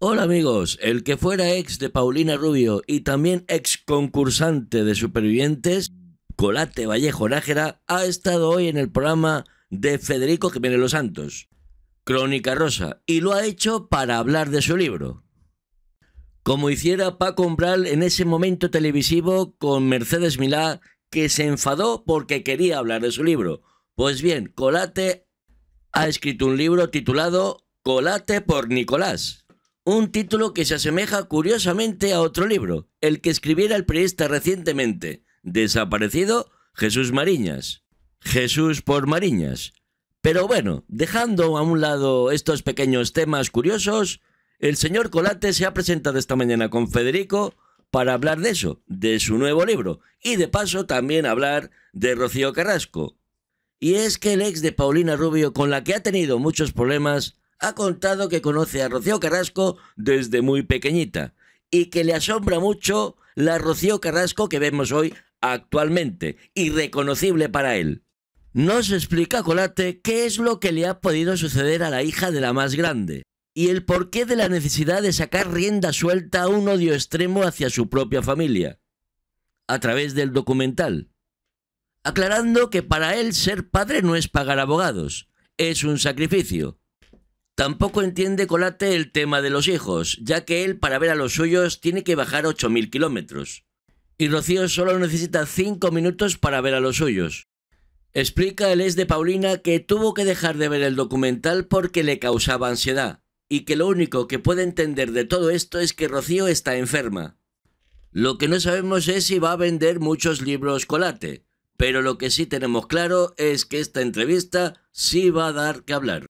Hola amigos, el que fuera ex de Paulina Rubio y también ex concursante de Supervivientes, Colate Vallejo Nájera, ha estado hoy en el programa de Federico Jiménez Los Santos, Crónica Rosa, y lo ha hecho para hablar de su libro. Como hiciera Paco Umbral en ese momento televisivo con Mercedes Milá, que se enfadó porque quería hablar de su libro. Pues bien, Colate ha escrito un libro titulado Colate por Nicolás un título que se asemeja curiosamente a otro libro, el que escribiera el periodista recientemente desaparecido Jesús Mariñas. Jesús por Mariñas. Pero bueno, dejando a un lado estos pequeños temas curiosos, el señor Colate se ha presentado esta mañana con Federico para hablar de eso, de su nuevo libro, y de paso también hablar de Rocío Carrasco. Y es que el ex de Paulina Rubio, con la que ha tenido muchos problemas, ha contado que conoce a Rocío Carrasco desde muy pequeñita y que le asombra mucho la Rocío Carrasco que vemos hoy actualmente, irreconocible para él. Nos explica Colate qué es lo que le ha podido suceder a la hija de la más grande y el porqué de la necesidad de sacar rienda suelta a un odio extremo hacia su propia familia, a través del documental, aclarando que para él ser padre no es pagar abogados, es un sacrificio, Tampoco entiende Colate el tema de los hijos, ya que él para ver a los suyos tiene que bajar 8.000 kilómetros. Y Rocío solo necesita 5 minutos para ver a los suyos. Explica el ex de Paulina que tuvo que dejar de ver el documental porque le causaba ansiedad, y que lo único que puede entender de todo esto es que Rocío está enferma. Lo que no sabemos es si va a vender muchos libros Colate, pero lo que sí tenemos claro es que esta entrevista sí va a dar que hablar.